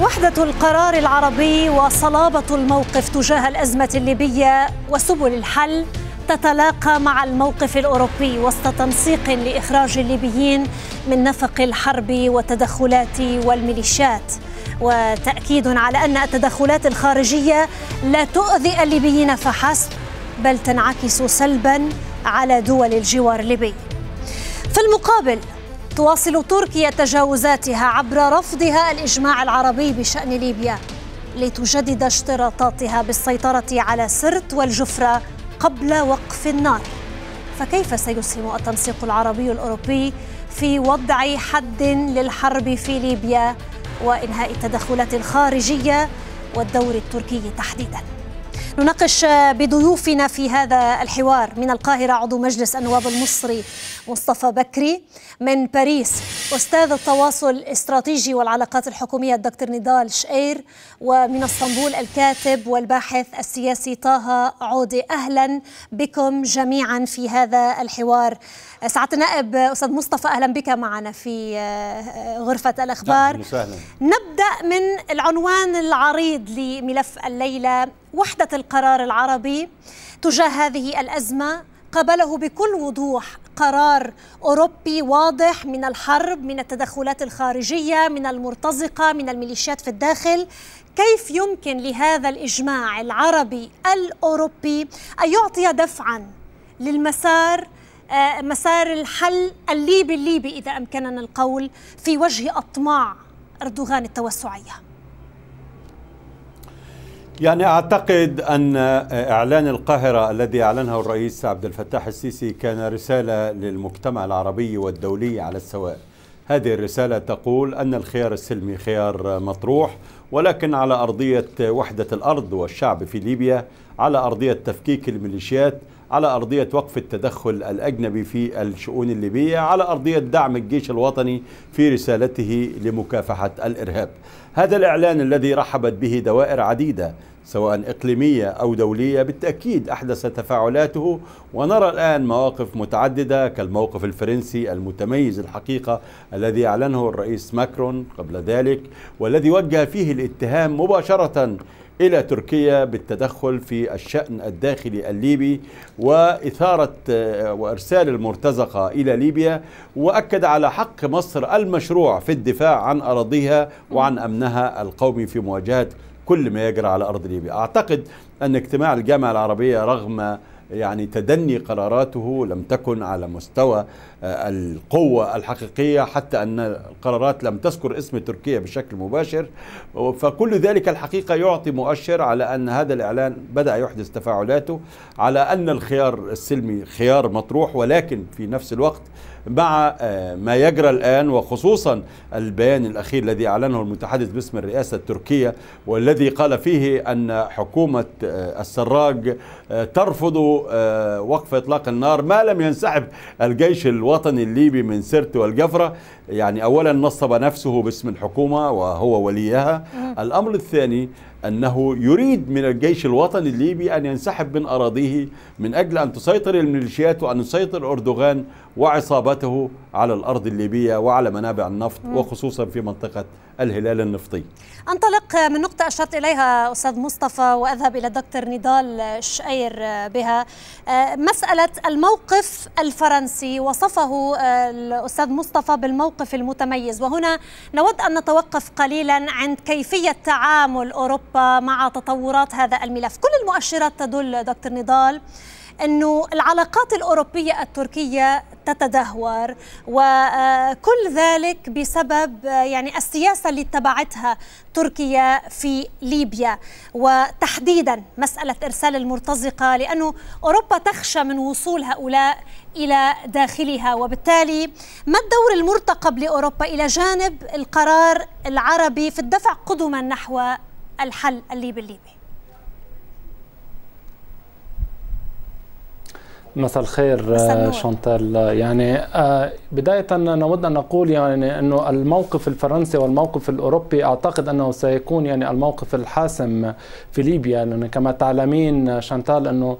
وحدة القرار العربي وصلابة الموقف تجاه الأزمة الليبية وسبل الحل تتلاقى مع الموقف الأوروبي وسط تنسيق لإخراج الليبيين من نفق الحرب والتدخلات والميليشيات وتأكيد على أن التدخلات الخارجية لا تؤذي الليبيين فحسب بل تنعكس سلبا على دول الجوار الليبي في المقابل تواصل تركيا تجاوزاتها عبر رفضها الإجماع العربي بشأن ليبيا لتجدد اشتراطاتها بالسيطرة على سرت والجفرة قبل وقف النار فكيف سيسهم التنسيق العربي الأوروبي في وضع حد للحرب في ليبيا وإنهاء التدخلات الخارجية والدور التركي تحديداً نناقش بضيوفنا في هذا الحوار من القاهرة عضو مجلس النواب المصري مصطفى بكري من باريس أستاذ التواصل الاستراتيجي والعلاقات الحكومية الدكتور نضال شئير ومن اسطنبول الكاتب والباحث السياسي طه عودي أهلا بكم جميعا في هذا الحوار سعادة النائب أستاذ مصطفى أهلا بك معنا في آه، غرفة الأخبار نبدأ من العنوان العريض لملف الليلة وحدة القرار العربي تجاه هذه الأزمة قابله بكل وضوح قرار اوروبي واضح من الحرب من التدخلات الخارجيه من المرتزقه من الميليشيات في الداخل كيف يمكن لهذا الاجماع العربي الاوروبي ان يعطي دفعا للمسار آه، مسار الحل الليبي الليبي اذا امكننا القول في وجه اطماع اردوغان التوسعيه يعني اعتقد ان اعلان القاهره الذي اعلنه الرئيس عبد الفتاح السيسي كان رساله للمجتمع العربي والدولي على السواء. هذه الرساله تقول ان الخيار السلمي خيار مطروح ولكن على أرضية وحدة الأرض والشعب في ليبيا على أرضية تفكيك الميليشيات على أرضية وقف التدخل الأجنبي في الشؤون الليبية على أرضية دعم الجيش الوطني في رسالته لمكافحة الإرهاب هذا الإعلان الذي رحبت به دوائر عديدة سواء إقليمية أو دولية بالتأكيد أحدث تفاعلاته ونرى الآن مواقف متعددة كالموقف الفرنسي المتميز الحقيقة الذي أعلنه الرئيس ماكرون قبل ذلك والذي وجه فيه الاتهام مباشرة إلى تركيا بالتدخل في الشأن الداخلي الليبي وإثارة آه، وإرسال المرتزقة إلى ليبيا وأكد على حق مصر المشروع في الدفاع عن أراضيها وعن أمنها القومي في مواجهة كل ما يجرى على أرض ليبيا أعتقد أن اجتماع الجامعة العربية رغم يعني تدني قراراته لم تكن على مستوى آه، القوة الحقيقية حتى أن القرارات لم تذكر اسم تركيا بشكل مباشر فكل ذلك الحقيقة يعطي مؤشر على أن هذا الإعلان بدأ يحدث تفاعلاته على أن الخيار السلمي خيار مطروح ولكن في نفس الوقت مع آه، ما يجرى الآن وخصوصا البيان الأخير الذي أعلنه المتحدث باسم الرئاسة التركية والذي قال فيه أن حكومة آه، السراج آه، ترفض وقف إطلاق النار ما لم ينسحب الجيش الوطني الليبي من سرت والجفرة يعني أولا نصب نفسه باسم الحكومة وهو وليها آه. الأمر الثاني أنه يريد من الجيش الوطني الليبي أن ينسحب من أراضيه من أجل أن تسيطر الميليشيات وأن يسيطر أردوغان وعصابته على الأرض الليبية وعلى منابع النفط آه. وخصوصا في منطقة الهلال النفطي أنطلق من نقطة أشرت إليها أستاذ مصطفى وأذهب إلى الدكتور نضال شقير بها مسألة الموقف الفرنسي وصفه الأستاذ مصطفى بالموقف المتميز وهنا نود أن نتوقف قليلا عند كيفية تعامل أوروبا مع تطورات هذا الملف كل المؤشرات تدل دكتور نضال أنه العلاقات الأوروبية التركية تتدهور وكل ذلك بسبب يعني السياسة اللي اتبعتها تركيا في ليبيا وتحديدا مسألة إرسال المرتزقة لأنه أوروبا تخشى من وصول هؤلاء إلى داخلها وبالتالي ما الدور المرتقب لأوروبا إلى جانب القرار العربي في الدفع قدما نحو الحل الليبي الليبي مساء الخير آه، شانتال يعني آه، بداية نود أن نقول يعني أنه الموقف الفرنسي والموقف الأوروبي أعتقد أنه سيكون يعني الموقف الحاسم في ليبيا لأن كما تعلمين شانتال أنه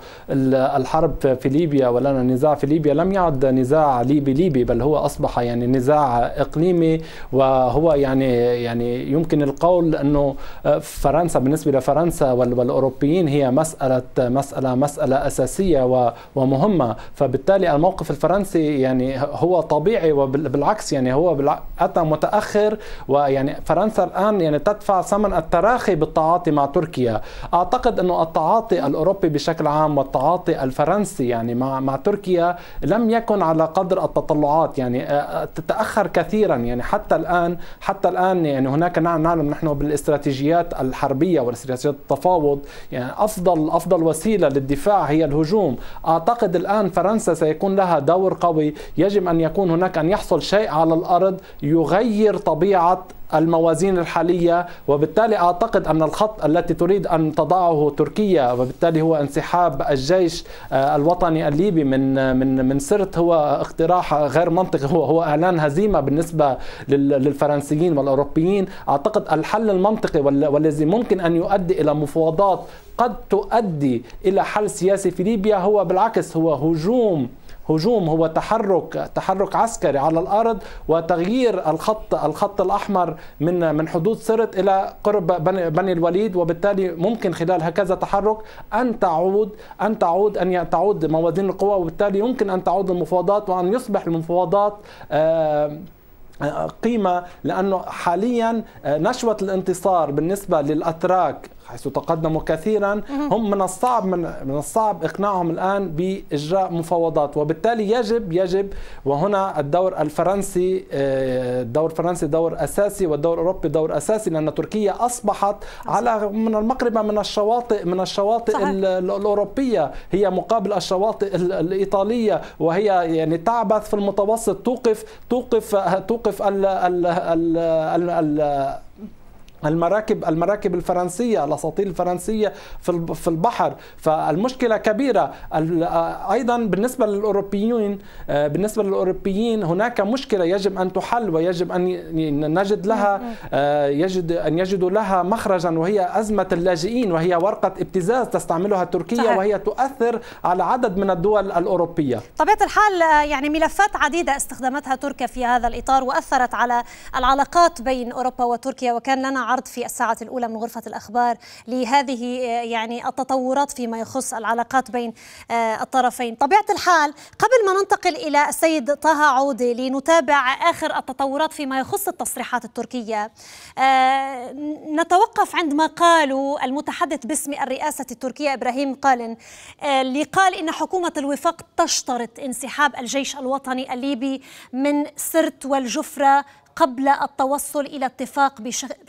الحرب في ليبيا ولنا النزاع في ليبيا لم يعد نزاع ليبي ليبي بل هو أصبح يعني نزاع إقليمي وهو يعني يعني يمكن القول أنه آه، فرنسا بالنسبة لفرنسا والأوروبيين هي مسألة مسألة مسألة أساسية ومهمة مهمه فبالتالي الموقف الفرنسي يعني هو طبيعي وبالعكس يعني هو اتى متاخر ويعني فرنسا الان يعني تدفع ثمن التراخي بالتعاطي مع تركيا اعتقد انه التعاطي الاوروبي بشكل عام والتعاطي الفرنسي يعني مع مع تركيا لم يكن على قدر التطلعات يعني آه، آه، تتاخر كثيرا يعني حتى الان حتى الان يعني هناك نعم، نعلم نحن بالاستراتيجيات الحربيه والاستراتيجيات التفاوض يعني افضل افضل وسيله للدفاع هي الهجوم اعتقد الان فرنسا سيكون لها دور قوي يجب ان يكون هناك ان يحصل شيء على الارض يغير طبيعه الموازين الحالية وبالتالي أعتقد أن الخط التي تريد أن تضعه تركيا وبالتالي هو انسحاب الجيش آه، الوطني الليبي من من من سرت هو اقتراح غير منطقي هو هو إعلان هزيمة بالنسبة للفرنسيين والأوروبيين أعتقد الحل المنطقي والذي ممكن أن يؤدي إلى مفاوضات قد تؤدي إلى حل سياسي في ليبيا هو بالعكس هو هجوم هجوم هو تحرك تحرك عسكري على الارض وتغيير الخط الخط الاحمر من من حدود سرت الى قرب بني الوليد وبالتالي ممكن خلال هكذا تحرك ان تعود ان تعود ان تعود موازين القوى وبالتالي يمكن ان تعود المفاوضات وان يصبح المفاوضات آه، آه، قيمة لأنه حاليا آه، نشوة الانتصار بالنسبة للأتراك حيث تقدموا كثيرا هم من الصعب من, من الصعب اقناعهم الان باجراء مفاوضات وبالتالي يجب يجب وهنا الدور الفرنسي الدور آه، الفرنسي دور اساسي والدور الاوروبي دور اساسي لان تركيا اصبحت على من المقربه من الشواطئ من الشواطئ صحيح. الاوروبيه هي مقابل الشواطئ الايطاليه وهي يعني تعبث في المتوسط توقف توقف توقف ال ال ال ال ال المراكب المراكب الفرنسيه الاساطيل الفرنسيه في البحر فالمشكله كبيره ايضا بالنسبه للاوروبيين بالنسبه للاوروبيين هناك مشكله يجب ان تحل ويجب ان نجد لها يجد ان يجدوا لها مخرجا وهي ازمه اللاجئين وهي ورقه ابتزاز تستعملها تركيا صحيح. وهي تؤثر على عدد من الدول الاوروبيه طبيعه الحال يعني ملفات عديده استخدمتها تركيا في هذا الاطار واثرت على العلاقات بين اوروبا وتركيا وكان لنا عرض في الساعة الأولى من غرفة الأخبار لهذه آه، يعني التطورات فيما يخص العلاقات بين آه، الطرفين طبيعة الحال قبل ما ننتقل إلى السيد طه عودي لنتابع آخر التطورات فيما يخص التصريحات التركية آه، نتوقف عند ما قالوا المتحدث باسم الرئاسة التركية إبراهيم قالن اللي قال إن حكومة الوفاق تشترط انسحاب الجيش الوطني الليبي من سرت والجفرة قبل التوصل إلى اتفاق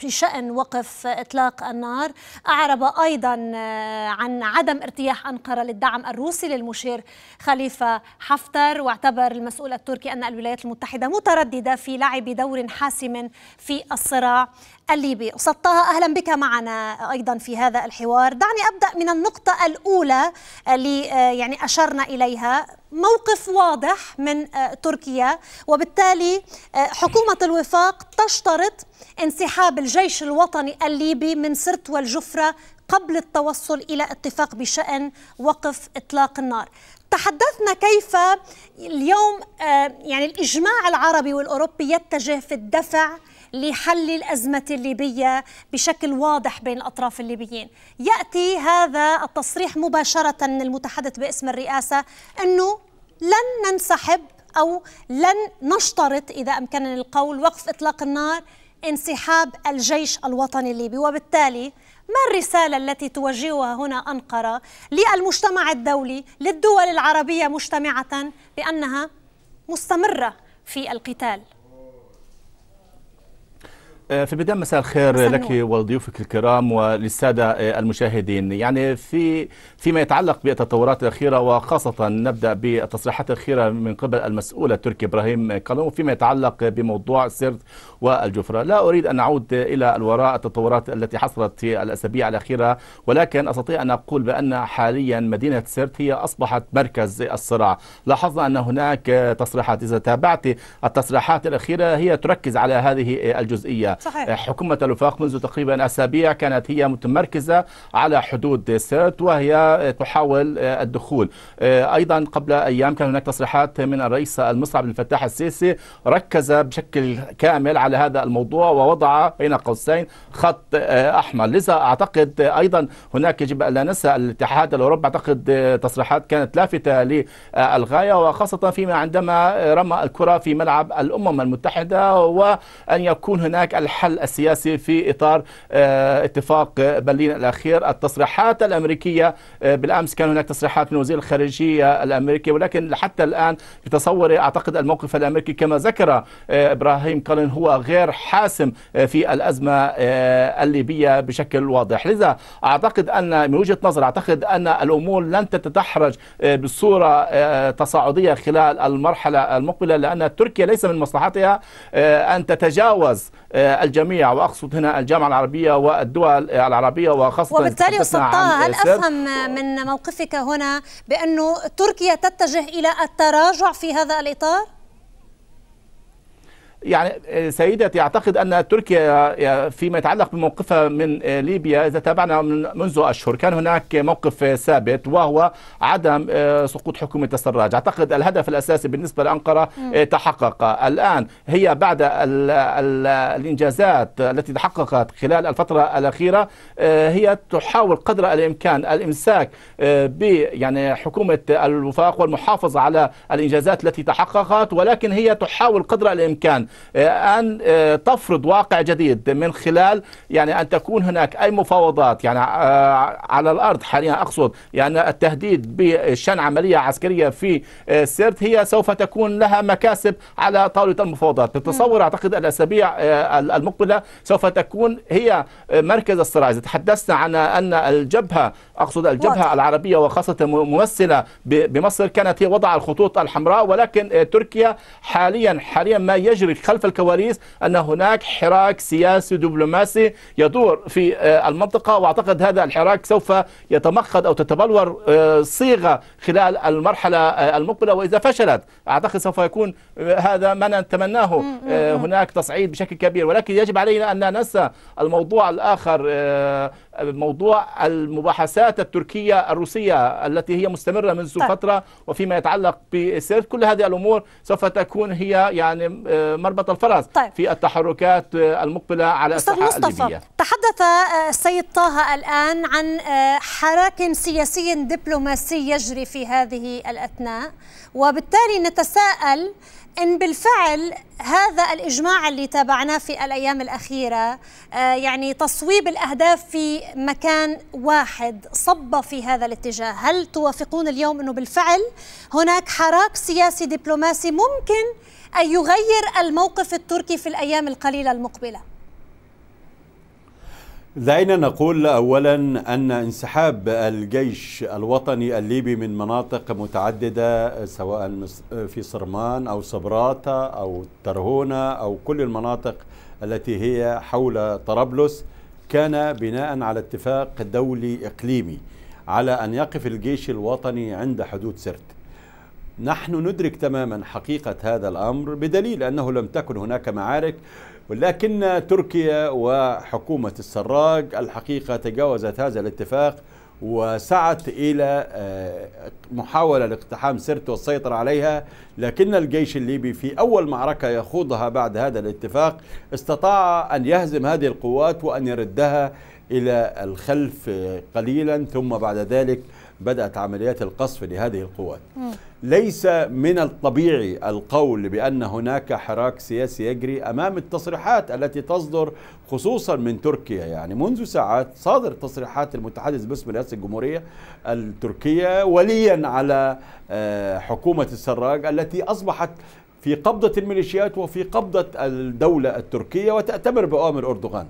بشأن وقف إطلاق النار أعرب أيضا آه، عن عدم ارتياح أنقرة للدعم الروسي للمشير خليفة حفتر واعتبر المسؤول التركي أن الولايات المتحدة مترددة في لعب دور حاسم في الصراع الليبي أستاذ طه أهلا بك معنا أيضا في هذا الحوار دعني أبدأ من النقطة الأولى اللي آه، آه، يعني أشرنا إليها موقف واضح من آه، تركيا وبالتالي آه، حكومة الوفاق تشترط انسحاب الجيش الوطني الليبي من سرت والجفرة قبل التوصل إلى اتفاق بشأن وقف إطلاق النار تحدثنا كيف اليوم آه، يعني الإجماع العربي والأوروبي يتجه في الدفع لحل الأزمة الليبية بشكل واضح بين الأطراف الليبيين يأتي هذا التصريح مباشرة من المتحدث باسم الرئاسة أنه لن ننسحب أو لن نشترط إذا أمكننا القول وقف إطلاق النار انسحاب الجيش الوطني الليبي وبالتالي ما الرسالة التي توجهها هنا أنقرة للمجتمع الدولي للدول العربية مجتمعة بأنها مستمرة في القتال آه، في البداية مساء الخير لك ولضيوفك الكرام وللسادة آه، المشاهدين يعني في فيما يتعلق بالتطورات الأخيرة وخاصة نبدأ بالتصريحات الأخيرة من قبل المسؤول التركي إبراهيم كالون فيما يتعلق بموضوع سرت والجفرة لا أريد أن أعود إلى الوراء التطورات التي حصلت في الأسابيع الأخيرة ولكن أستطيع أن أقول بأن حاليا مدينة سرت هي أصبحت مركز الصراع لاحظنا أن هناك تصريحات إذا تابعت التصريحات الأخيرة هي تركز على هذه الجزئية صحيح. حكومة الوفاق منذ تقريبا أسابيع كانت هي متمركزة على حدود سرت وهي تحاول آه، الدخول آه، أيضا قبل أيام كان هناك تصريحات من الرئيس المصري عبد الفتاح السيسي ركز بشكل كامل على هذا الموضوع ووضع بين قوسين خط آه، أحمر لذا أعتقد أيضا هناك يجب أن لا ننسى الاتحاد الأوروبي أعتقد تصريحات كانت لافتة للغاية وخاصة فيما عندما رمى الكرة في ملعب الأمم المتحدة وأن يكون هناك الحل السياسي في إطار آه، اتفاق برلين الأخير التصريحات الأمريكية آه، بالأمس كان هناك تصريحات من وزير الخارجية الأمريكي ولكن حتى الآن بتصوري أعتقد الموقف الأمريكي كما ذكر آه، إبراهيم كولن هو غير حاسم في الأزمة الليبية بشكل واضح لذا أعتقد أن من وجهة نظر أعتقد أن الأمور لن تتدحرج بصورة تصاعدية خلال المرحلة المقبلة لأن تركيا ليس من مصلحتها أن تتجاوز الجميع واقصد هنا الجامعه العربيه والدول العربيه وخاصه وبالتالي سلطان هل افهم من موقفك هنا بانه تركيا تتجه الى التراجع في هذا الاطار؟ يعني آه، سيدتي أعتقد أن تركيا آه، فيما يتعلق بموقفها من آه، ليبيا إذا تابعنا من منذ أشهر كان هناك موقف ثابت وهو عدم سقوط حكومة السراج أعتقد الهدف الأساسي بالنسبة لأنقرة تحقق الآن هي بعد الإنجازات التي تحققت خلال الفترة الأخيرة هي تحاول قدر الإمكان الإمساك ب يعني حكومة الوفاق والمحافظة على الإنجازات التي تحققت ولكن هي تحاول قدر الإمكان آه، ان آه، تفرض واقع جديد من خلال يعني ان تكون هناك اي مفاوضات يعني آه، على الارض حاليا اقصد يعني التهديد بشن عمليه عسكريه في سرت هي سوف تكون لها مكاسب على طاوله المفاوضات، التصور اعتقد الاسابيع المقبله سوف تكون هي مركز الصراع، اذا تحدثنا عن ان الجبهه اقصد الجبهه واضح. العربيه وخاصه ممثله بمصر كانت هي وضع الخطوط الحمراء ولكن تركيا حاليا حاليا ما يجري خلف الكواليس أن هناك حراك سياسي دبلوماسي يدور في آه، المنطقة وأعتقد هذا الحراك سوف يتمخض أو تتبلور آه، صيغة خلال المرحلة آه، المقبلة وإذا فشلت أعتقد سوف يكون هذا ما نتمناه هناك تصعيد بشكل كبير ولكن يجب علينا أن لا ننسى الموضوع الآخر موضوع المباحثات التركية الروسية التي هي مستمرة منذ طيب. فترة وفيما يتعلق بالسيرت كل هذه الأمور سوف تكون هي يعني آه، مربط الفرس طيب. في التحركات آه، المقبلة على الساحة مصطفى الليبية تحدث آه، السيد طه الآن عن حراك سياسي دبلوماسي يجري في هذه الأثناء وبالتالي نتساءل إن بالفعل هذا الإجماع اللي تابعناه في الأيام الأخيرة آه، يعني تصويب الأهداف في مكان واحد صب في هذا الاتجاه هل توافقون اليوم أنه بالفعل هناك حراك سياسي دبلوماسي ممكن أن يغير الموقف التركي في الأيام القليلة المقبلة دعينا نقول اولا ان انسحاب الجيش الوطني الليبي من مناطق متعدده سواء في صرمان او صبراته او ترهونه او كل المناطق التي هي حول طرابلس كان بناء على اتفاق دولي اقليمي على ان يقف الجيش الوطني عند حدود سرت. نحن ندرك تماما حقيقه هذا الامر بدليل انه لم تكن هناك معارك ولكن تركيا وحكومة السراج الحقيقة تجاوزت هذا الاتفاق وسعت إلى آه، محاولة لاقتحام سرت والسيطرة عليها لكن الجيش الليبي في أول معركة يخوضها بعد هذا الاتفاق استطاع أن يهزم هذه القوات وأن يردها إلى الخلف قليلا ثم بعد ذلك بدأت عمليات القصف لهذه القوات ليس من الطبيعي القول بأن هناك حراك سياسي يجري أمام التصريحات التي تصدر خصوصا من تركيا يعني منذ ساعات صادر تصريحات المتحدث باسم رئاسة الجمهورية التركية وليا على آه، حكومة السراج التي أصبحت في قبضة الميليشيات وفي قبضة الدولة التركية وتأتمر بأوامر أردوغان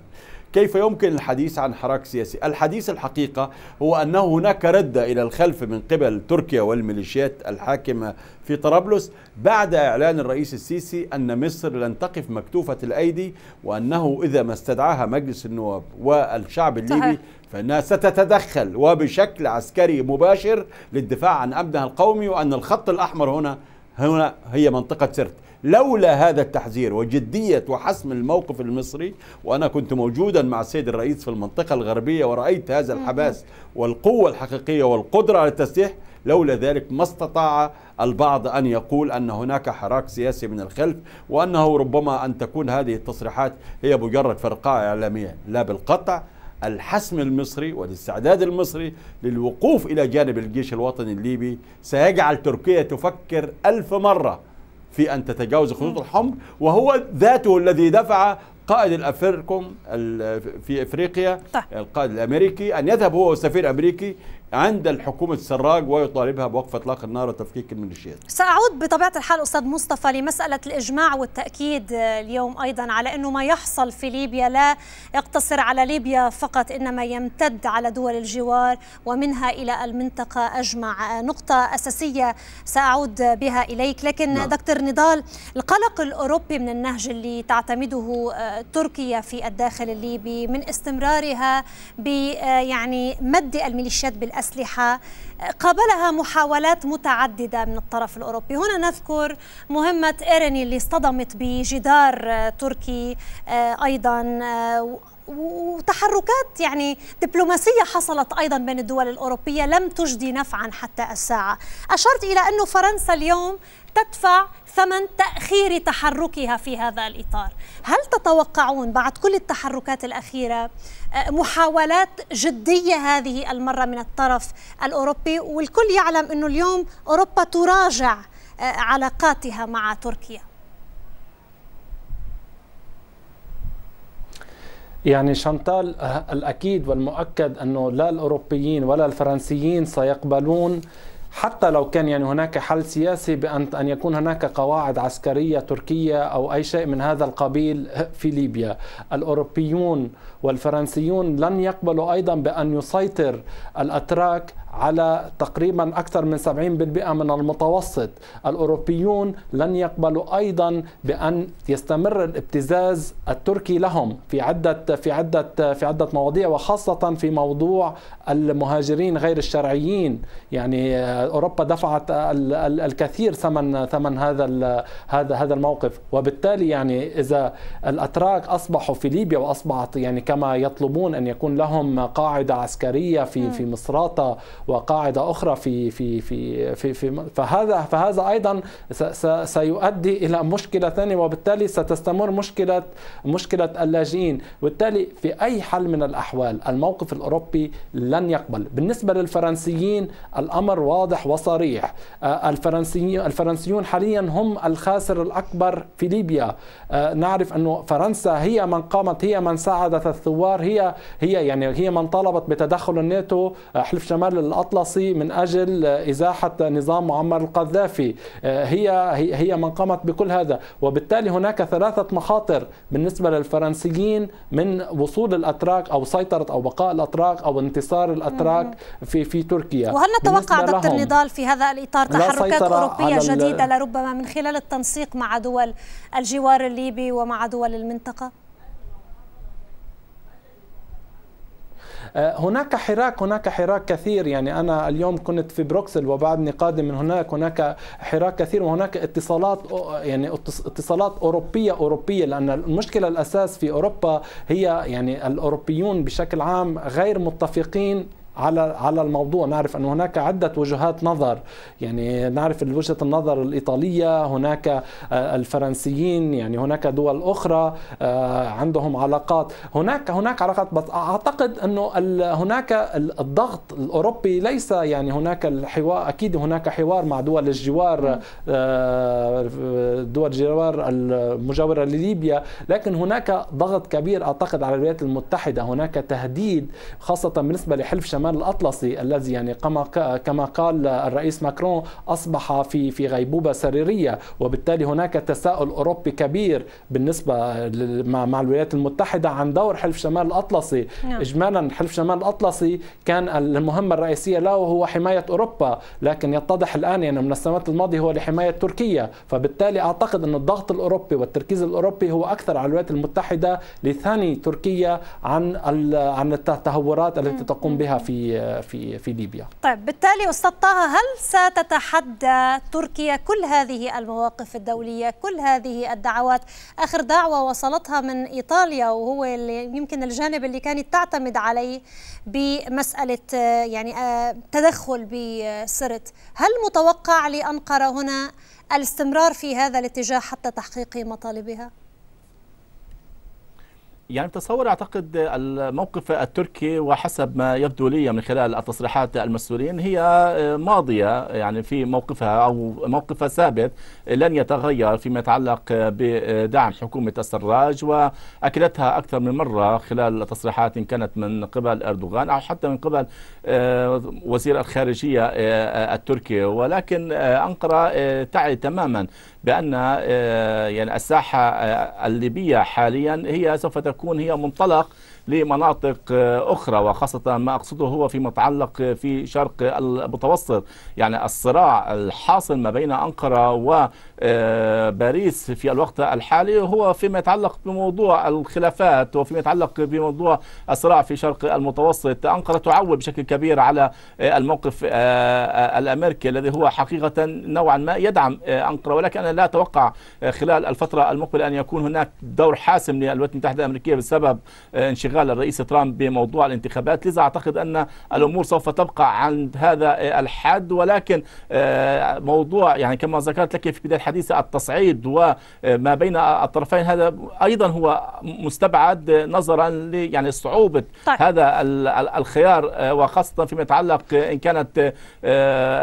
كيف يمكن الحديث عن حراك سياسي؟ الحديث الحقيقة هو أنه هناك ردة إلى الخلف من قبل تركيا والميليشيات الحاكمة في طرابلس بعد إعلان الرئيس السيسي أن مصر لن تقف مكتوفة الأيدي وأنه إذا ما استدعاها مجلس النواب والشعب الليبي فإنها ستتدخل وبشكل عسكري مباشر للدفاع عن أمنها القومي وأن الخط الأحمر هنا هنا هي منطقة سرت لولا هذا التحذير وجدية وحسم الموقف المصري وأنا كنت موجودا مع السيد الرئيس في المنطقة الغربية ورأيت هذا الحباس والقوة الحقيقية والقدرة على التسليح لولا ذلك ما استطاع البعض أن يقول أن هناك حراك سياسي من الخلف وأنه ربما أن تكون هذه التصريحات هي مجرد فرقاء إعلامية لا بالقطع الحسم المصري والاستعداد المصري للوقوف إلى جانب الجيش الوطني الليبي سيجعل تركيا تفكر ألف مرة في أن تتجاوز الخطوط الحمر وهو ذاته الذي دفع قائد الافريقم في افريقيا طيب. القائد الامريكي ان يذهب هو والسفير الامريكي عند الحكومة السراج ويطالبها بوقف إطلاق النار وتفكيك الميليشيات سأعود بطبيعة الحال أستاذ مصطفى لمسألة الإجماع والتأكيد اليوم أيضا على أنه ما يحصل في ليبيا لا يقتصر على ليبيا فقط إنما يمتد على دول الجوار ومنها إلى المنطقة أجمع نقطة أساسية سأعود بها إليك لكن نعم. دكتور نضال القلق الأوروبي من النهج اللي تعتمده آه، تركيا في الداخل الليبي من استمرارها آه، يعني مد الميليشيات بالأسفل الأسلحة قابلها محاولات متعددة من الطرف الأوروبي هنا نذكر مهمة إيرني اللي اصطدمت بجدار تركي آه، أيضا آه، وتحركات يعني دبلوماسية حصلت أيضا بين الدول الأوروبية لم تجدي نفعا حتى الساعة أشرت إلى أن فرنسا اليوم تدفع ثمن تأخير تحركها في هذا الإطار هل تتوقعون بعد كل التحركات الأخيرة محاولات جدية هذه المرة من الطرف الأوروبي والكل يعلم أنه اليوم أوروبا تراجع آه، علاقاتها مع تركيا يعني شانتال آه، الأكيد والمؤكد أنه لا الأوروبيين ولا الفرنسيين سيقبلون حتى لو كان يعني هناك حل سياسي بأن أن يكون هناك قواعد عسكرية تركية أو أي شيء من هذا القبيل في ليبيا الأوروبيون والفرنسيون لن يقبلوا أيضا بأن يسيطر الأتراك على تقريبا أكثر من 70% من المتوسط الأوروبيون لن يقبلوا أيضا بأن يستمر الابتزاز التركي لهم في عدة في عدة في عدة مواضيع وخاصة في موضوع المهاجرين غير الشرعيين يعني آه، أوروبا دفعت الكثير ثمن ثمن هذا هذا هذا الموقف وبالتالي يعني إذا الأتراك أصبحوا في ليبيا وأصبحت يعني كما يطلبون ان يكون لهم قاعده عسكريه في في مصراته وقاعده اخرى في في في في, في فهذا فهذا ايضا سيؤدي الى مشكله ثانيه وبالتالي ستستمر مشكله مشكله اللاجئين وبالتالي في اي حل من الاحوال الموقف الاوروبي لن يقبل بالنسبه للفرنسيين الامر واضح وصريح آه، الفرنسيين الفرنسيون حاليا هم الخاسر الاكبر في ليبيا آه، نعرف انه فرنسا هي من قامت هي من ساعدت الثوار هي هي يعني هي من طالبت بتدخل الناتو آه، حلف شمال الاطلسي من اجل آه، ازاحه نظام معمر القذافي آه، هي هي من قامت بكل هذا وبالتالي هناك ثلاثه مخاطر بالنسبه للفرنسيين من وصول الاتراك او سيطره او بقاء الاتراك او انتصار الاتراك في في تركيا وهل نتوقع دكتور نضال في هذا الاطار تحركات اوروبيه جديده لربما من خلال التنسيق مع دول الجوار الليبي ومع دول المنطقه آه، هناك حراك هناك حراك كثير يعني أنا اليوم كنت في بروكسل وبعدني قادم من هناك هناك حراك كثير وهناك اتصالات يعني اتصالات أوروبية أوروبية لأن المشكلة الأساس في أوروبا هي يعني الأوروبيون بشكل عام غير متفقين على على الموضوع نعرف أن هناك عدة وجهات نظر يعني نعرف وجهة النظر الإيطالية هناك آه، الفرنسيين يعني هناك دول أخرى آه، عندهم علاقات هناك هناك علاقات بس أعتقد أنه هناك الضغط الأوروبي ليس يعني هناك الحوار أكيد هناك حوار مع دول الجوار آه، دول الجوار المجاورة لليبيا لكن هناك ضغط كبير أعتقد على الولايات المتحدة هناك تهديد خاصة بالنسبة لحلف شمال الشمال الاطلسي الذي يعني كما قال الرئيس ماكرون اصبح في في غيبوبه سريريه وبالتالي هناك تساؤل اوروبي كبير بالنسبه مع الولايات المتحده عن دور حلف شمال الاطلسي نعم. اجمالا حلف شمال الاطلسي كان المهمه الرئيسيه له هو حمايه اوروبا لكن يتضح الان يعني من السنوات الماضيه هو لحمايه تركيا فبالتالي اعتقد ان الضغط الاوروبي والتركيز الاوروبي هو اكثر على الولايات المتحده لثني تركيا عن عن التهورات التي تقوم بها في في في في ليبيا. طيب بالتالي استاذ طه هل ستتحدى تركيا كل هذه المواقف الدوليه، كل هذه الدعوات، اخر دعوه وصلتها من ايطاليا وهو اللي يمكن الجانب اللي كانت تعتمد عليه بمساله يعني آه، تدخل بسرت، هل متوقع لانقره هنا الاستمرار في هذا الاتجاه حتى تحقيق مطالبها؟ يعني بتصور اعتقد الموقف التركي وحسب ما يبدو لي من خلال التصريحات المسؤولين هي آه، ماضيه يعني في موقفها او موقفها ثابت لن يتغير فيما يتعلق بدعم حكومه السراج واكدتها اكثر من مره خلال تصريحات ان كانت من قبل اردوغان او حتى من قبل آه، وزير الخارجيه آه، التركي ولكن انقره تعي تماما بان يعني الساحه الليبيه حاليا هي سوف تكون تكون هي منطلق لمناطق آه، أخرى وخاصة ما أقصده هو فيما يتعلق آه، في شرق المتوسط يعني الصراع الحاصل ما بين أنقرة وباريس آه، في الوقت الحالي هو فيما يتعلق بموضوع الخلافات وفيما يتعلق بموضوع الصراع في شرق المتوسط أنقرة تعول بشكل كبير على الموقف الأمريكي الذي هو حقيقة نوعا ما يدعم أنقرة ولكن أنا لا أتوقع خلال الفترة المقبلة أن يكون هناك دور حاسم للولايات المتحدة الأمريكية الامريكيه بسبب انشغال الرئيس ترامب بموضوع الانتخابات لذا أعتقد أن الأمور سوف تبقى عند هذا الحد ولكن آه، موضوع يعني كما ذكرت لك في بداية الحديث التصعيد وما بين الطرفين هذا أيضا هو مستبعد نظرا يعني صعوبة طيب. هذا الخيار آه، وخاصة فيما يتعلق آه، إن كانت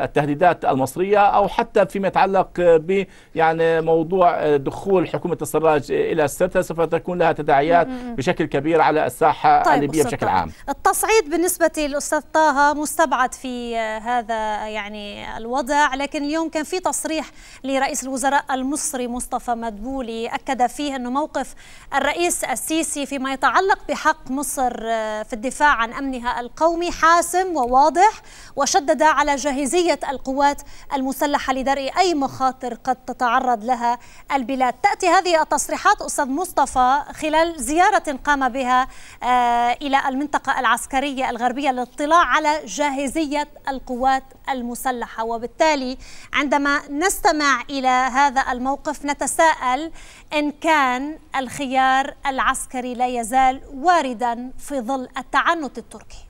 التهديدات المصرية أو حتى فيما يتعلق ب يعني موضوع دخول حكومة السراج إلى السرتة سوف تكون لها تداعيات بشكل كبير على الساحه طيب الليبيه بشكل عام التصعيد بالنسبه للاستاذ طه مستبعد في هذا يعني الوضع لكن اليوم كان في تصريح لرئيس الوزراء المصري مصطفى مدبولي اكد فيه انه موقف الرئيس السيسي فيما يتعلق بحق مصر في الدفاع عن امنها القومي حاسم وواضح وشدد على جاهزيه القوات المسلحه لدرء اي مخاطر قد تتعرض لها البلاد تاتي هذه التصريحات استاذ مصطفى خلال زياره زيارة قام بها آه، إلى المنطقة العسكرية الغربية للاطلاع على جاهزية القوات المسلحة وبالتالي عندما نستمع إلى هذا الموقف نتساءل إن كان الخيار العسكري لا يزال واردا في ظل التعنت التركي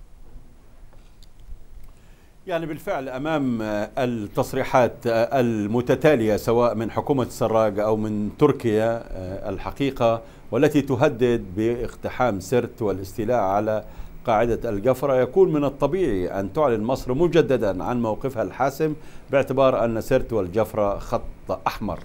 يعني بالفعل امام التصريحات المتتاليه سواء من حكومه السراج او من تركيا آه، الحقيقه والتي تهدد باقتحام سرت والاستيلاء على قاعده الجفره يكون من الطبيعي ان تعلن مصر مجددا عن موقفها الحاسم باعتبار ان سرت والجفره خط احمر.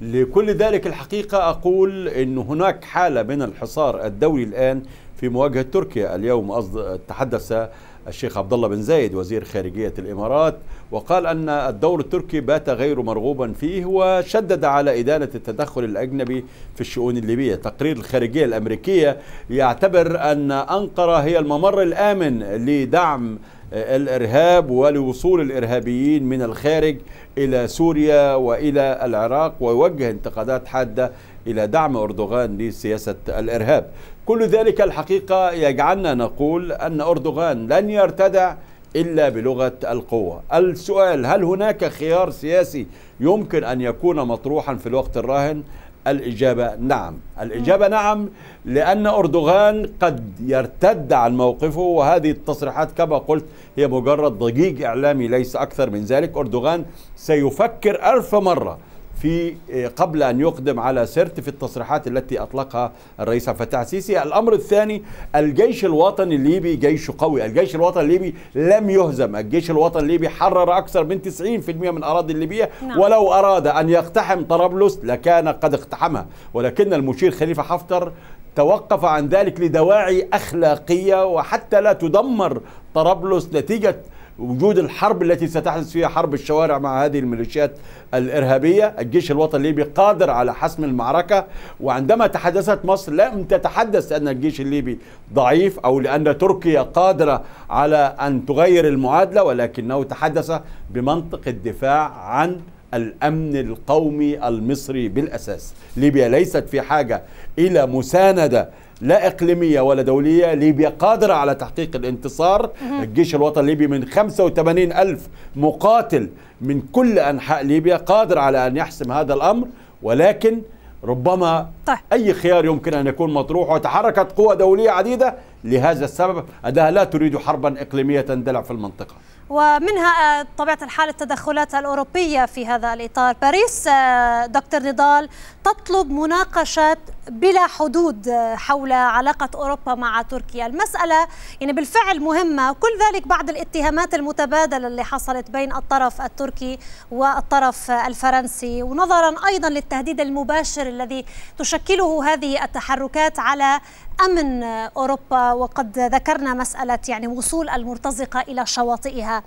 لكل ذلك الحقيقه اقول ان هناك حاله من الحصار الدولي الان في مواجهه تركيا اليوم تحدث الشيخ عبد الله بن زايد وزير خارجية الإمارات وقال أن الدور التركي بات غير مرغوبا فيه وشدد على إدانة التدخل الأجنبي في الشؤون الليبية تقرير الخارجية الأمريكية يعتبر أن أنقرة هي الممر الآمن لدعم الارهاب ولوصول الارهابيين من الخارج الى سوريا والى العراق ويوجه انتقادات حاده الى دعم اردوغان لسياسه الارهاب كل ذلك الحقيقة يجعلنا نقول أن أردوغان لن يرتدع إلا بلغة القوة السؤال هل هناك خيار سياسي يمكن أن يكون مطروحا في الوقت الراهن الإجابة نعم الإجابة نعم لأن أردوغان قد يرتد عن موقفه وهذه التصريحات كما قلت هي مجرد ضجيج إعلامي ليس أكثر من ذلك أردوغان سيفكر ألف مرة في آه، قبل أن يقدم على سرت في التصريحات التي أطلقها الرئيس عبد الفتاح السيسي الأمر الثاني الجيش الوطني الليبي جيش قوي الجيش الوطني الليبي لم يهزم الجيش الوطني الليبي حرر أكثر من 90% من أراضي الليبية نعم. ولو أراد أن يقتحم طرابلس لكان قد اقتحمها ولكن المشير خليفة حفتر توقف عن ذلك لدواعي أخلاقية وحتى لا تدمر طرابلس نتيجة وجود الحرب التي ستحدث فيها حرب الشوارع مع هذه الميليشيات الإرهابية الجيش الوطني الليبي قادر على حسم المعركة وعندما تحدثت مصر لم تتحدث أن الجيش الليبي ضعيف أو لأن تركيا قادرة على أن تغير المعادلة ولكنه تحدث بمنطق الدفاع عن الامن القومي المصري بالاساس ليبيا ليست في حاجه الى مسانده لا إقليمية ولا دولية ليبيا قادرة على تحقيق الانتصار الجيش الوطني الليبي من 85 ألف مقاتل من كل أنحاء ليبيا قادر على أن يحسم هذا الأمر ولكن ربما طيب. أي خيار يمكن أن يكون مطروح وتحركت قوى دولية عديدة لهذا السبب أنها لا تريد حربا إقليمية تندلع في المنطقة ومنها آه، طبيعة الحال التدخلات الأوروبية في هذا الإطار باريس آه، دكتور نضال تطلب مناقشة بلا حدود آه، حول علاقة أوروبا مع تركيا المسألة يعني بالفعل مهمة كل ذلك بعد الاتهامات المتبادلة اللي حصلت بين الطرف التركي والطرف الفرنسي ونظرا أيضا للتهديد المباشر الذي تشكله هذه التحركات على أمن أوروبا وقد ذكرنا مسألة يعني وصول المرتزقة إلى شواطئها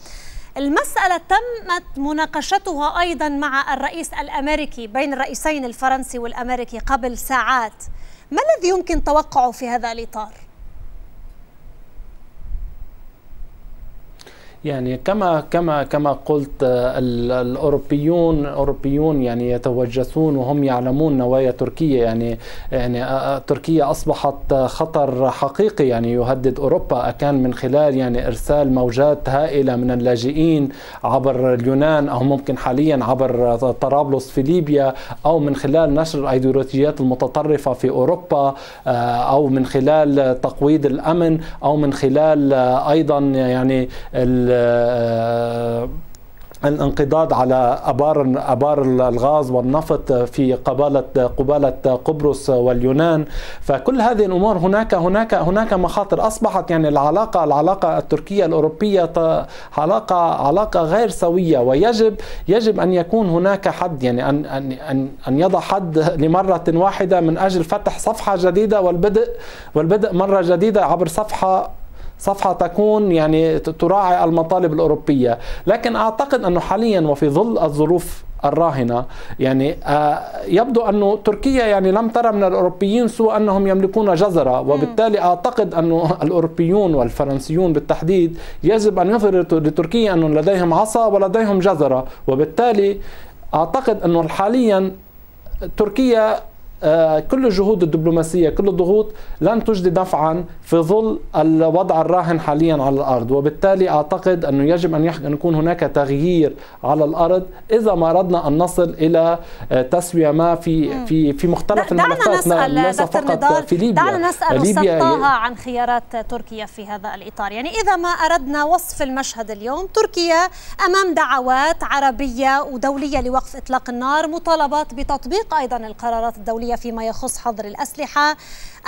المسألة تمت مناقشتها أيضا مع الرئيس الأمريكي بين الرئيسين الفرنسي والأمريكي قبل ساعات ما الذي يمكن توقعه في هذا الإطار؟ يعني كما كما كما قلت آه، الاوروبيون اوروبيون يعني يتوجسون وهم يعلمون نوايا تركيا يعني يعني آه، آه، تركيا اصبحت خطر حقيقي يعني يهدد اوروبا اكان من خلال يعني ارسال موجات هائله من اللاجئين عبر اليونان او ممكن حاليا عبر طرابلس في ليبيا او من خلال نشر الايديولوجيات المتطرفه في اوروبا او من خلال تقويض الامن او من خلال ايضا يعني ال آه، الانقضاض على ابار ابار الغاز والنفط في قباله قباله قبرص واليونان فكل هذه الامور هناك هناك هناك مخاطر اصبحت يعني العلاقه العلاقه التركيه الاوروبيه علاقه علاقه غير سويه ويجب يجب ان يكون هناك حد يعني ان ان ان, أن يضع حد لمره واحده من اجل فتح صفحه جديده والبدء والبدء مره جديده عبر صفحه صفحة تكون يعني تراعي المطالب الأوروبية لكن أعتقد أنه حاليا وفي ظل الظروف الراهنة يعني آه، يبدو أن تركيا يعني لم ترى من الأوروبيين سوى أنهم يملكون جزرة وبالتالي أعتقد أن الأوروبيون والفرنسيون بالتحديد يجب أن يظهروا لتركيا أن لديهم عصا ولديهم جزرة وبالتالي أعتقد أنه حاليا تركيا آه، كل الجهود الدبلوماسية كل الضغوط لن تجدي دفعا في ظل الوضع الراهن حاليا على الأرض وبالتالي أعتقد أنه يجب أن, يكون هناك تغيير على الأرض إذا ما أردنا أن نصل إلى آه، تسوية ما في في في مختلف الملفات ليس فقط في ليبيا دعنا نسأل ليبيا عن خيارات تركيا في هذا الإطار يعني إذا ما أردنا وصف المشهد اليوم تركيا أمام دعوات عربية ودولية لوقف إطلاق النار مطالبات بتطبيق أيضا القرارات الدولية الدولية فيما يخص حظر الأسلحة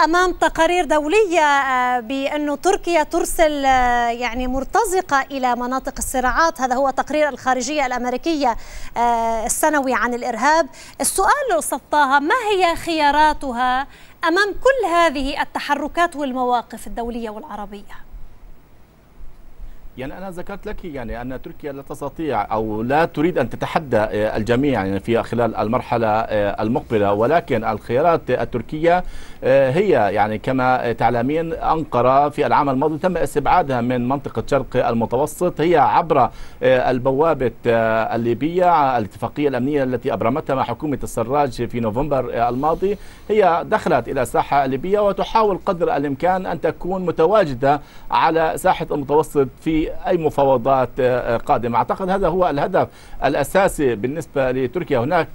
أمام تقارير دولية آه، بأن تركيا ترسل آه، يعني مرتزقة إلى مناطق الصراعات هذا هو تقرير الخارجية الأمريكية آه، السنوي عن الإرهاب السؤال أستاذ طه ما هي خياراتها أمام كل هذه التحركات والمواقف الدولية والعربية؟ يعني أنا ذكرت لك يعني أن تركيا لا تستطيع أو لا تريد أن تتحدى آه، الجميع يعني في خلال المرحلة آه، المقبلة ولكن الخيارات التركية آه، هي يعني كما تعلمين أنقرة في العام الماضي تم استبعادها من منطقة شرق المتوسط هي عبر آه، البوابة آه، الليبية الاتفاقية الأمنية التي أبرمتها مع حكومة السراج في نوفمبر الماضي هي دخلت إلى الساحة الليبية وتحاول قدر الإمكان أن تكون متواجدة على ساحة المتوسط في أي مفاوضات قادمة أعتقد هذا هو الهدف الأساسي بالنسبة لتركيا هناك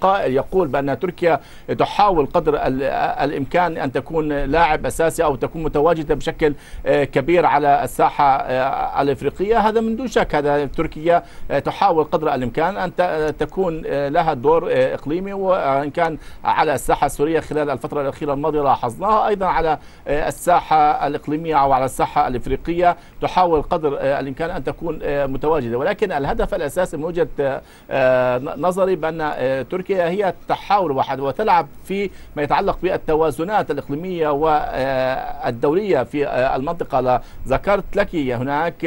قائل يقول بأن تركيا تحاول قدر الإمكان بامكان ان تكون لاعب اساسي او تكون متواجده بشكل آه، كبير على الساحه آه، الافريقيه هذا من دون شك هذا تركيا آه، تحاول قدر الامكان ان تكون لها دور اقليمي وان كان على الساحه السوريه خلال الفتره الاخيره الماضيه لاحظناها ايضا على الساحه الاقليميه او على الساحه الافريقيه تحاول قدر الامكان ان تكون متواجده ولكن الهدف الاساسي من وجهه نظري بان تركيا هي تحاول وتلعب في ما يتعلق بالتوازن التوازنات الإقليمية والدولية في المنطقة ذكرت لك هناك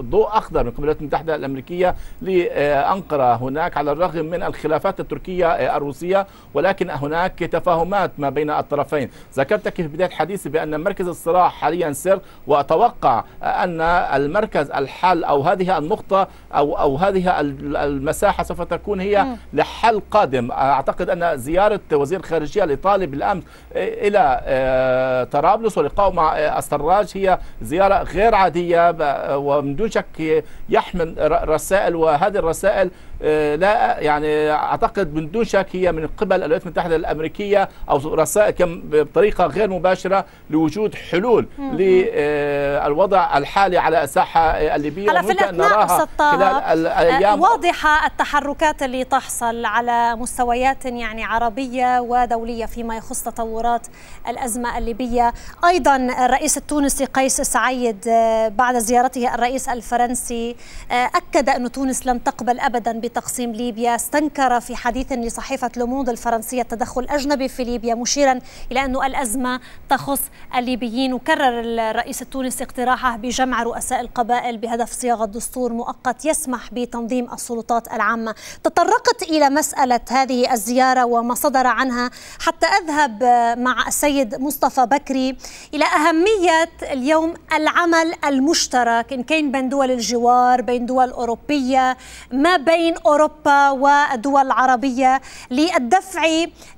ضوء أخضر من قبل الولايات المتحدة الأمريكية لأنقرة هناك على الرغم من الخلافات التركية الروسية ولكن هناك تفاهمات ما بين الطرفين ذكرت لك في بداية حديثي بأن مركز الصراع حاليا سر وأتوقع أن المركز الحل أو هذه النقطة أو, أو هذه المساحة سوف تكون هي لحل قادم أعتقد أن زيارة وزير الخارجية لطالب الأمس الى آه، طرابلس ولقائه مع السراج آه، هي زياره غير عاديه ومن دون شك يحمل رسائل وهذه الرسائل آه، لا يعني اعتقد من دون شك هي من قبل الولايات المتحده الامريكيه او رسائل بطريقه غير مباشره لوجود حلول للوضع الحالي على الساحه الليبيه هلا في الاثناء خلال الايام واضحه التحركات اللي تحصل على مستويات يعني عربيه ودوليه فيما يخص تطورات مفاوضات الأزمة الليبية أيضا الرئيس التونسي قيس سعيد آه، بعد زيارته الرئيس الفرنسي آه، أكد أن تونس لن تقبل أبدا بتقسيم ليبيا استنكر في حديث لصحيفة لوموند الفرنسية التدخل الأجنبي في ليبيا مشيرا إلى أن الأزمة تخص الليبيين وكرر الرئيس التونسي اقتراحه بجمع رؤساء القبائل بهدف صياغة دستور مؤقت يسمح بتنظيم السلطات العامة تطرقت إلى مسألة هذه الزيارة وما صدر عنها حتى أذهب آه، مع السيد مصطفى بكري إلى أهمية اليوم العمل المشترك إن كان بين دول الجوار بين دول أوروبية ما بين أوروبا والدول العربية للدفع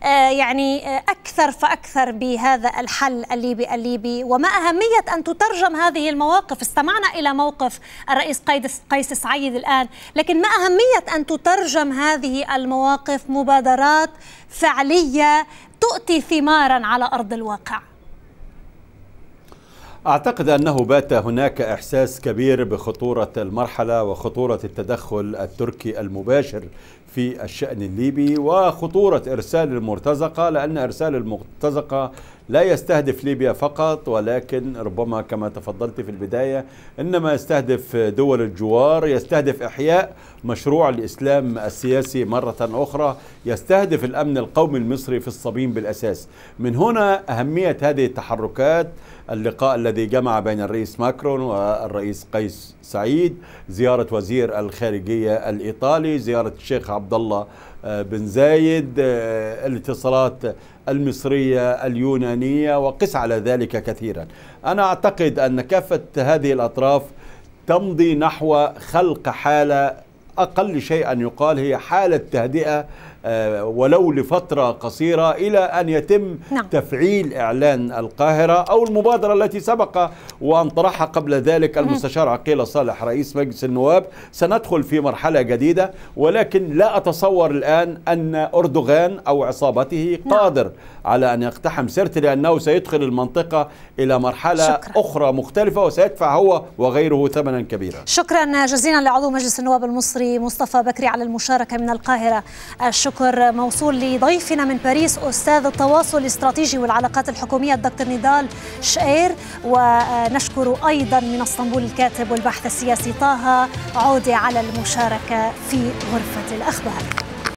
آه، يعني آه، أكثر فأكثر بهذا الحل الليبي الليبي وما أهمية أن تترجم هذه المواقف استمعنا إلى موقف الرئيس قيس سعيد الآن لكن ما أهمية أن تترجم هذه المواقف مبادرات فعلية تؤتي ثمارا على أرض الواقع أعتقد أنه بات هناك إحساس كبير بخطورة المرحلة وخطورة التدخل التركي المباشر في الشأن الليبي وخطورة إرسال المرتزقة لأن إرسال المرتزقة لا يستهدف ليبيا فقط ولكن ربما كما تفضلت في البداية إنما يستهدف دول الجوار يستهدف إحياء مشروع الإسلام السياسي مرة أخرى يستهدف الأمن القومي المصري في الصميم بالأساس من هنا أهمية هذه التحركات اللقاء الذي جمع بين الرئيس ماكرون والرئيس قيس سعيد زيارة وزير الخارجية الإيطالي زيارة الشيخ عبد الله آه، بن زايد آه، الاتصالات المصرية اليونانية وقس على ذلك كثيرا أنا أعتقد أن كافة هذه الأطراف تمضي نحو خلق حالة أقل شيء أن يقال هي حالة تهدئة آه، ولو لفترة قصيرة إلى أن يتم نعم. تفعيل إعلان القاهرة أو المبادرة التي سبق وأن طرحها قبل ذلك المستشار عقيل صالح رئيس مجلس النواب سندخل في مرحلة جديدة ولكن لا أتصور الآن أن أردوغان أو عصابته نعم. قادر نعم. على أن يقتحم سرت لأنه سيدخل المنطقة إلى مرحلة شكرا. أخرى مختلفة وسيدفع هو وغيره ثمنا كبيرا شكرا جزيلا لعضو مجلس النواب المصري مصطفى بكري على المشاركة من القاهرة شكرا شكر موصول لضيفنا من باريس أستاذ التواصل الاستراتيجي والعلاقات الحكومية الدكتور نضال شقير ونشكر أيضا من اسطنبول الكاتب والبحث السياسي طه عودي على المشاركة في غرفة الأخبار